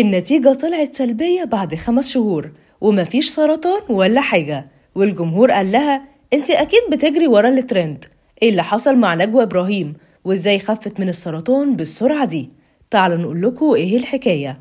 النتيجة طلعت سلبية بعد خمس شهور ومفيش سرطان ولا حاجة والجمهور قال لها انت اكيد بتجري ورا الترند ايه اللي حصل مع نجوى ابراهيم وازاي خفت من السرطان بالسرعة دي تعالوا نقول لكم ايه الحكاية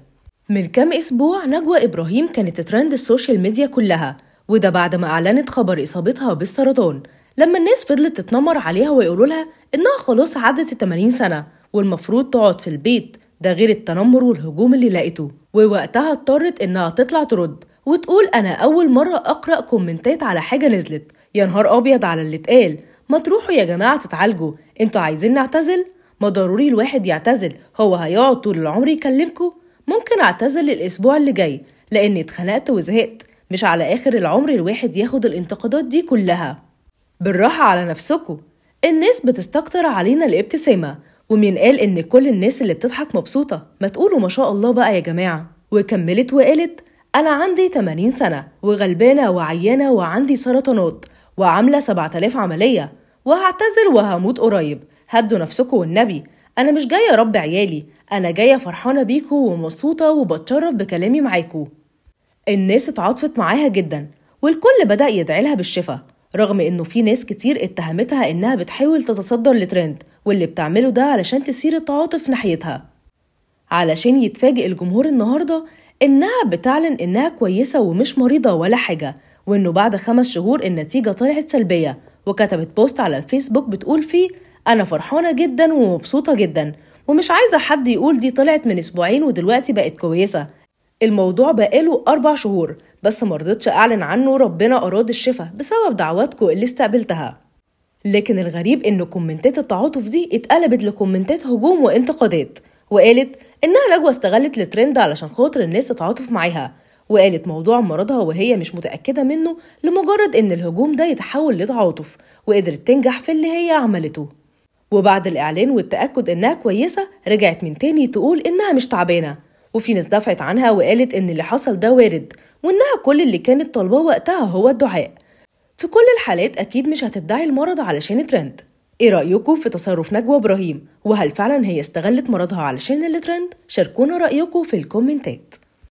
من كام اسبوع نجوى ابراهيم كانت ترند السوشيال ميديا كلها وده بعد ما اعلنت خبر اصابتها بالسرطان لما الناس فضلت تتنمر عليها ويقولوا لها انها خلاص عدت ال 80 سنه والمفروض تقعد في البيت ده غير التنمر والهجوم اللي لقيته ووقتها اضطرت انها تطلع ترد وتقول انا اول مره اقرا كومنتات على حاجه نزلت يا نهار ابيض على اللي اتقال ما تروحوا يا جماعه تتعالجوا انتوا عايزين نعتزل ما ضروري الواحد يعتزل هو هيقعد طول العمر يكلمكوا ممكن اعتزل الاسبوع اللي جاي لاني اتخنقت وزهقت مش على اخر العمر الواحد ياخد الانتقادات دي كلها بالراحه على نفسكوا الناس بتستكتر علينا الابتسامه ومين قال إن كل الناس اللي بتضحك مبسوطة ما تقولوا ما شاء الله بقى يا جماعة وكملت وقالت أنا عندي 80 سنة وغلبانة وعيانة وعندي سرطانات وعاملة 7000 عملية وهعتذر وهموت قريب هدوا نفسكم والنبي أنا مش جاية رب عيالي أنا جاية فرحانة بيكو ومبسوطة وبتشرف بكلامي معاكو الناس اتعاطفت معاها جدا والكل بدأ يدعي لها بالشفاء رغم إنه في ناس كتير اتهمتها إنها بتحاول تتصدر لترند واللي بتعمله ده علشان تثير التعاطف ناحيتها علشان يتفاجئ الجمهور النهارده إنها بتعلن إنها كويسة ومش مريضة ولا حاجة وإنه بعد خمس شهور النتيجة طلعت سلبية وكتبت بوست على الفيسبوك بتقول فيه أنا فرحانة جدا ومبسوطة جدا ومش عايزة حد يقول دي طلعت من أسبوعين ودلوقتي بقت كويسة الموضوع بقاله أربع شهور بس مرضتش أعلن عنه ربنا أراد الشفاء بسبب دعواتكو اللي استقبلتها لكن الغريب ان كومنتات التعاطف دي اتقلبت لكومنتات هجوم وانتقادات وقالت انها نجوى استغلت الترند علشان خاطر الناس تتعاطف معاها وقالت موضوع مرضها وهي مش متأكدة منه لمجرد إن الهجوم ده يتحول لتعاطف وقدرت تنجح في اللي هي عملته وبعد الإعلان والتأكد إنها كويسة رجعت من تاني تقول إنها مش تعبانة وفي ناس دفعت عنها وقالت إن اللي حصل ده وارد وإنها كل اللي كانت طالباه وقتها هو الدعاء في كل الحالات أكيد مش هتدعي المرض علشان ترند ايه رأيكم في تصرف نجوى إبراهيم وهل فعلا هي استغلت مرضها علشان الترند؟ شاركونا رأيكم في الكومنتات